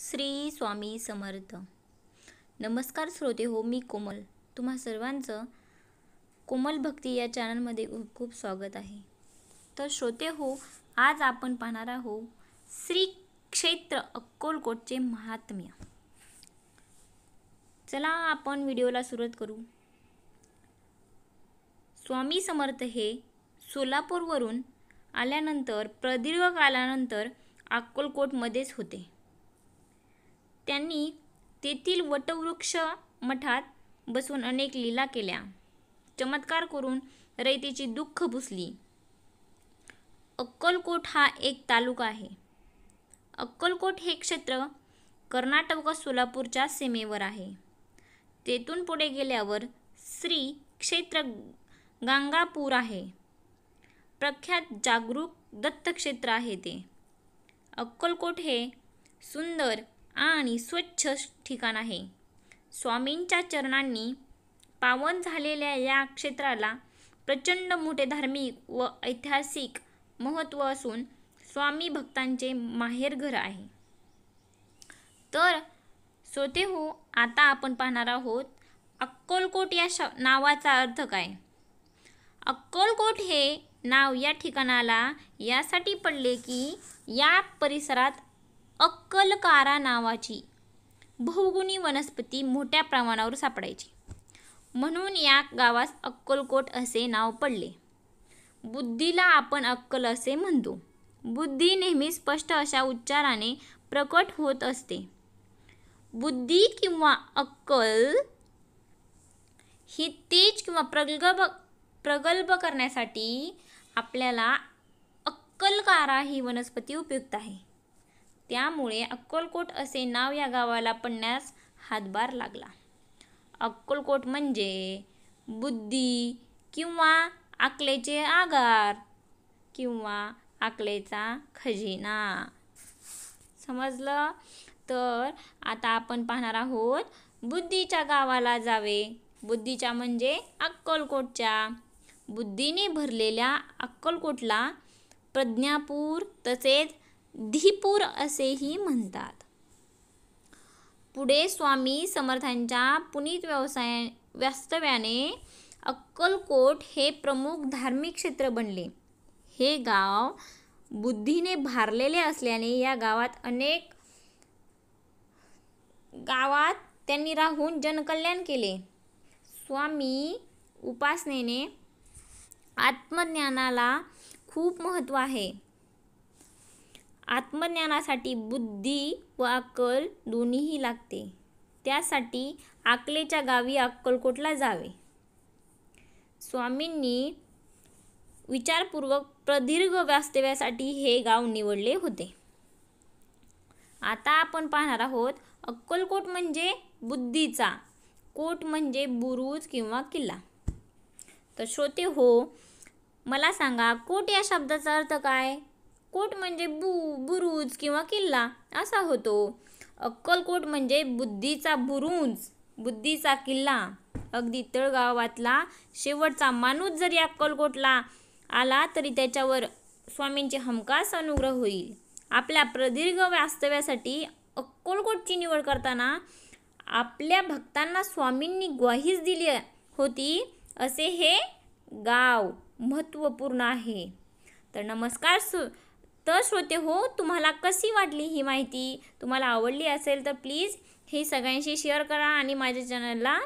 श्री स्वामी समर्थ नमस्कार श्रोते हो मी कोमल तुम्हा सर्वांचं कोमल भक्ती या चॅनलमध्ये खूप खूप स्वागत आहे तर श्रोते हो आज आपण पाहणार आहो श्री क्षेत्र अक्कोलकोटचे महात्म्य चला आपण व्हिडिओला सुरुवात करू स्वामी समर्थ हे सोलापूरवरून आल्यानंतर प्रदीर्घ कालानंतर अक्कोलकोटमध्येच होते त्यांनी तेथील वटवृक्ष मठात बसून अनेक लीला केल्या चमत्कार करून रयतेची दुःख भुसली अक्कलकोट हा एक तालुका आहे अक्कलकोट हे क्षेत्र कर्नाटक व सोलापूरच्या सीमेवर आहे तेथून पुढे गेल्यावर श्री क्षेत्र गांगापूर आहे प्रख्यात जागरूक दत्तक्षेत्र आहे ते अक्कलकोट हे सुंदर आणि स्वच्छ ठिकाण आहे स्वामींच्या चरणांनी पावन झालेल्या या क्षेत्राला प्रचंड मोठे धार्मिक व ऐतिहासिक महत्त्व असून स्वामी भक्तांचे माहेरघर आहे तर सोते हो आता आपण पाहणार आहोत अक्कलकोट या श नावाचा अर्थ काय अक्कलकोट हे नाव या ठिकाणाला यासाठी पडले की या परिसरात अक्कलकारा नावाची बहुगुणी वनस्पती मोठ्या प्रमाणावर सापडायची म्हणून या गावास अक्कलकोट असे नाव पडले बुद्धीला आपण अक्कल असे म्हणतो बुद्धी नेहमी स्पष्ट अशा उच्चाराने प्रकट होत असते बुद्धी किंवा अक्कल ही तेज किंवा प्रगल्भ प्रगल्भ करण्यासाठी आपल्याला अक्कलकारा ही वनस्पती उपयुक्त आहे त्यामुळे अक्कलकोट असे नाव या गावाला पडण्यास हातभार लागला अक्कलकोट म्हणजे बुद्धी किंवा आकलेचे आगार किंवा आकलेचा खजिना समजलं तर आता आपण पाहणार आहोत बुद्धीच्या गावाला जावे बुद्धीच्या म्हणजे अक्कलकोटच्या बुद्धीने भरलेल्या अक्कलकोटला प्रज्ञापूर तसेच धीपूर असेही म्हणतात पुढे स्वामी समर्थांच्या पुनीत व्यवसाय वास्तव्याने अक्कलकोट हे प्रमुख धार्मिक क्षेत्र बनले हे गाव बुद्धीने भारलेले असल्याने या गावात अनेक गावात त्यांनी राहून जनकल्याण केले स्वामी उपासनेने आत्मज्ञानाला खूप महत्त्व आहे आत्मज्ञानासाठी बुद्धी व अक्कल दोन्हीही लागते त्यासाठी आकलेच्या गावी अक्कलकोटला जावे स्वामींनी विचारपूर्वक प्रदीर्घ वास्तव्यासाठी हे गाव निवडले होते आता आपण पाहणार आहोत अक्कलकोट म्हणजे बुद्धीचा कोट म्हणजे बुरुज किंवा किल्ला तर श्रोते हो मला सांगा कोट या शब्दाचा अर्थ काय कोट म्हणजे बु बुरुज किंवा किल्ला असा होतो अक्कलकोट म्हणजे बुद्धीचा बुरुज बुद्धीचा किल्ला अगदी तळगावातला शेवटचा माणूस जरी अक्कलकोटला आला तरी त्याच्यावर स्वामींचे हमखास अनुग्रह होईल आपल्या प्रदीर्घ वास्तव्यासाठी अक्कलकोटची निवड करताना आपल्या भक्तांना स्वामींनी ग्वाहीच दिली होती असे हे गाव महत्त्वपूर्ण आहे तर नमस्कार सु तर श्रोते हो तुम्हाला कशी वाटली ही माहिती तुम्हाला आवडली असेल तर प्लीज हे सगळ्यांशी शेअर करा आणि माझ्या चॅनलला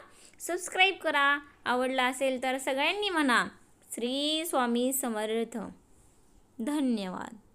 सबस्क्राईब करा आवडला असेल तर सगळ्यांनी म्हणा श्री स्वामी समर्थ धन्यवाद